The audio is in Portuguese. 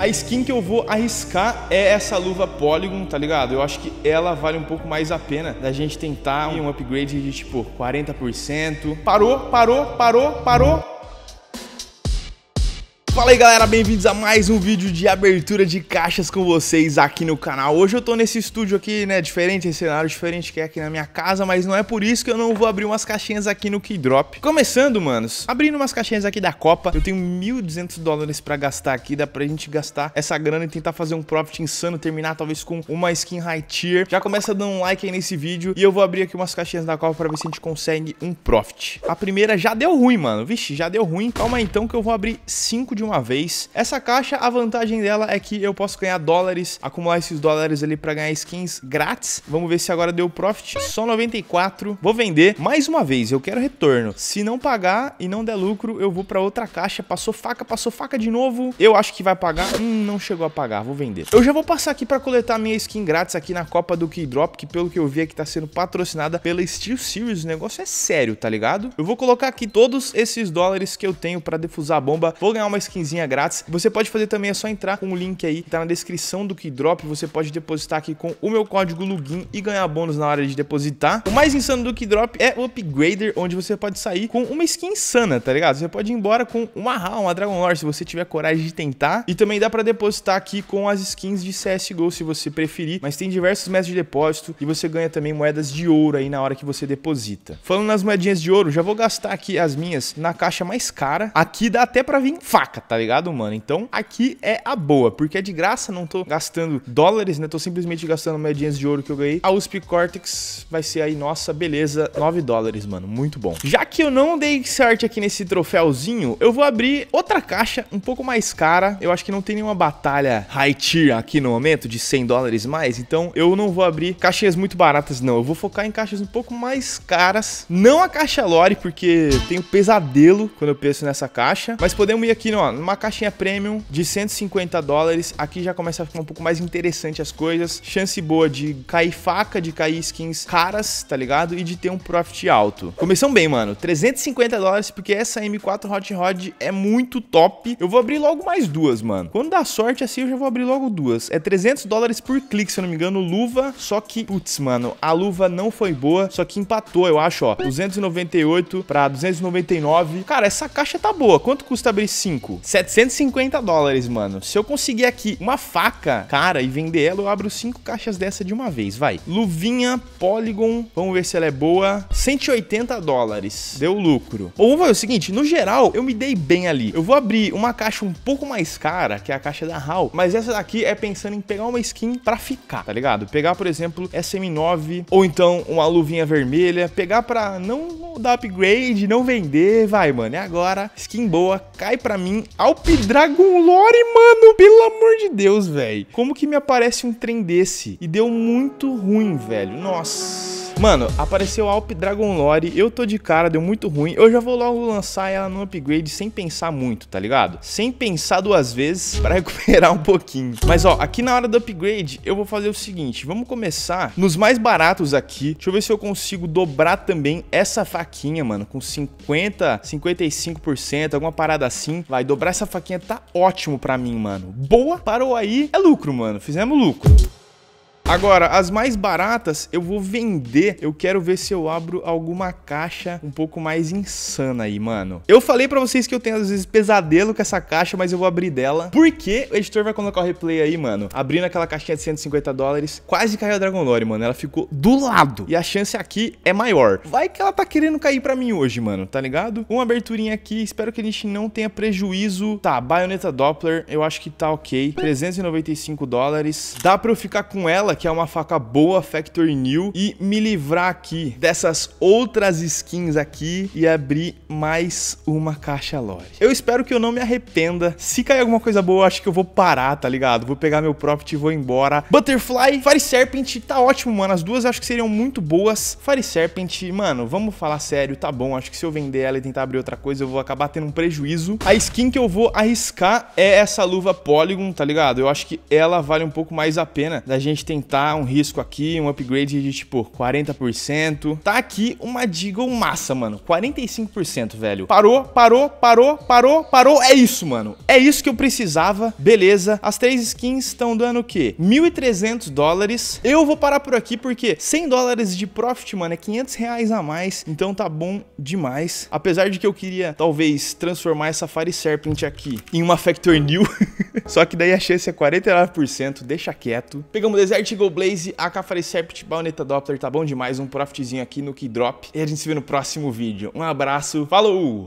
A skin que eu vou arriscar é essa luva Polygon, tá ligado? Eu acho que ela vale um pouco mais a pena da gente tentar um upgrade de tipo 40%. Parou, parou, parou, parou. Fala aí galera, bem-vindos a mais um vídeo de abertura de caixas com vocês aqui no canal Hoje eu tô nesse estúdio aqui, né, diferente, esse cenário diferente que é aqui na minha casa Mas não é por isso que eu não vou abrir umas caixinhas aqui no Keydrop Começando, manos, abrindo umas caixinhas aqui da Copa Eu tenho 1.200 dólares pra gastar aqui, dá pra gente gastar essa grana e tentar fazer um profit insano Terminar talvez com uma skin high tier Já começa dando um like aí nesse vídeo E eu vou abrir aqui umas caixinhas da Copa pra ver se a gente consegue um profit A primeira já deu ruim, mano, vixe, já deu ruim Calma aí então que eu vou abrir 5 de uma uma vez. Essa caixa, a vantagem dela é que eu posso ganhar dólares, acumular esses dólares ali para ganhar skins grátis. Vamos ver se agora deu profit. Só 94. Vou vender mais uma vez, eu quero retorno. Se não pagar e não der lucro, eu vou para outra caixa. Passou faca, passou faca de novo. Eu acho que vai pagar. Hum, não chegou a pagar, vou vender. Eu já vou passar aqui para coletar minha skin grátis aqui na Copa do Keydrop, que pelo que eu vi aqui é tá sendo patrocinada pela Steel Series. O negócio é sério, tá ligado? Eu vou colocar aqui todos esses dólares que eu tenho para defusar a bomba. Vou ganhar uma skin skinzinha grátis. Você pode fazer também, é só entrar com o link aí, tá na descrição do Keydrop, você pode depositar aqui com o meu código LUGIN e ganhar bônus na hora de depositar. O mais insano do Keydrop é o Upgrader, onde você pode sair com uma skin insana, tá ligado? Você pode ir embora com uma HAL, uma Dragon Lore, se você tiver coragem de tentar. E também dá pra depositar aqui com as skins de CSGO, se você preferir, mas tem diversos métodos de depósito e você ganha também moedas de ouro aí na hora que você deposita. Falando nas moedinhas de ouro, já vou gastar aqui as minhas na caixa mais cara. Aqui dá até pra vir faca, tá ligado, mano? Então aqui é a boa, porque é de graça, não tô gastando dólares, né? Tô simplesmente gastando moedinhas de ouro que eu ganhei. A USP Cortex vai ser aí, nossa, beleza, 9 dólares, mano, muito bom. Já que eu não dei sorte aqui nesse troféuzinho, eu vou abrir outra caixa um pouco mais cara. Eu acho que não tem nenhuma batalha high tier aqui no momento, de 100 dólares mais, então eu não vou abrir caixinhas muito baratas, não. Eu vou focar em caixas um pouco mais caras, não a caixa lore, porque tenho pesadelo quando eu penso nessa caixa, mas podemos ir aqui, ó, numa caixinha premium de 150 dólares, aqui já começa a ficar um pouco mais interessante as coisas. Chance boa de cair faca, de cair skins caras, tá ligado? E de ter um profit alto. Começamos bem, mano. 350 dólares, porque essa M4 Hot Rod é muito top. Eu vou abrir logo mais duas, mano. Quando dá sorte assim, eu já vou abrir logo duas. É 300 dólares por clique, se eu não me engano, luva. Só que, putz, mano, a luva não foi boa, só que empatou, eu acho, ó. 298 pra 299. Cara, essa caixa tá boa. Quanto custa abrir 5? 750 dólares, mano. Se eu conseguir aqui uma faca, cara, e vender ela, eu abro cinco caixas dessa de uma vez, vai. Luvinha, Polygon, vamos ver se ela é boa. 180 dólares, deu lucro. Ou vamos ver o seguinte, no geral, eu me dei bem ali. Eu vou abrir uma caixa um pouco mais cara, que é a caixa da HAL, mas essa daqui é pensando em pegar uma skin pra ficar, tá ligado? Pegar, por exemplo, SM9, ou então uma luvinha vermelha, pegar pra não dar upgrade, não vender, vai, mano. É agora, skin boa, cai pra mim. Alp Dragon Lore, mano, pelo amor de Deus, velho. Como que me aparece um trem desse? E deu muito ruim, velho. Nossa. Mano, apareceu a Alp Dragon Lore, eu tô de cara, deu muito ruim. Eu já vou logo lançar ela no upgrade sem pensar muito, tá ligado? Sem pensar duas vezes pra recuperar um pouquinho. Mas ó, aqui na hora do upgrade eu vou fazer o seguinte, vamos começar nos mais baratos aqui. Deixa eu ver se eu consigo dobrar também essa faquinha, mano, com 50, 55%, alguma parada assim. Vai, dobrar essa faquinha tá ótimo pra mim, mano. Boa, parou aí, é lucro, mano. Fizemos lucro. Agora, as mais baratas eu vou vender. Eu quero ver se eu abro alguma caixa um pouco mais insana aí, mano. Eu falei pra vocês que eu tenho às vezes pesadelo com essa caixa, mas eu vou abrir dela. Porque o editor vai colocar o replay aí, mano. Abrindo aquela caixinha de 150 dólares, quase caiu a Dragon Lore, mano. Ela ficou do lado. E a chance aqui é maior. Vai que ela tá querendo cair pra mim hoje, mano, tá ligado? Uma aberturinha aqui, espero que a gente não tenha prejuízo. Tá, baioneta Doppler, eu acho que tá ok. 395 dólares. Dá pra eu ficar com ela que é uma faca boa, Factor New, e me livrar aqui dessas outras skins aqui e abrir mais uma caixa lore. Eu espero que eu não me arrependa. Se cair alguma coisa boa, acho que eu vou parar, tá ligado? Vou pegar meu Profit e vou embora. Butterfly, Fire Serpent, tá ótimo, mano. As duas acho que seriam muito boas. Fire Serpent, mano, vamos falar sério, tá bom. Acho que se eu vender ela e tentar abrir outra coisa, eu vou acabar tendo um prejuízo. A skin que eu vou arriscar é essa luva Polygon, tá ligado? Eu acho que ela vale um pouco mais a pena da gente tentar aumentar tá um risco aqui, um upgrade de tipo 40%. Tá aqui uma Deagle massa, mano. 45%, velho. Parou, parou, parou, parou, parou. É isso, mano. É isso que eu precisava. Beleza. As três skins estão dando o quê? 1.300 dólares. Eu vou parar por aqui porque 100 dólares de profit, mano, é 500 reais a mais. Então tá bom demais. Apesar de que eu queria, talvez, transformar essa Fire Serpent aqui em uma Factor New. Só que daí a chance é 49%, deixa quieto. Pegamos Desert Eagle Blaze, Akafari Serpent, Bayonetta Doppler, tá bom demais, um profitzinho aqui no drop E a gente se vê no próximo vídeo. Um abraço, falou!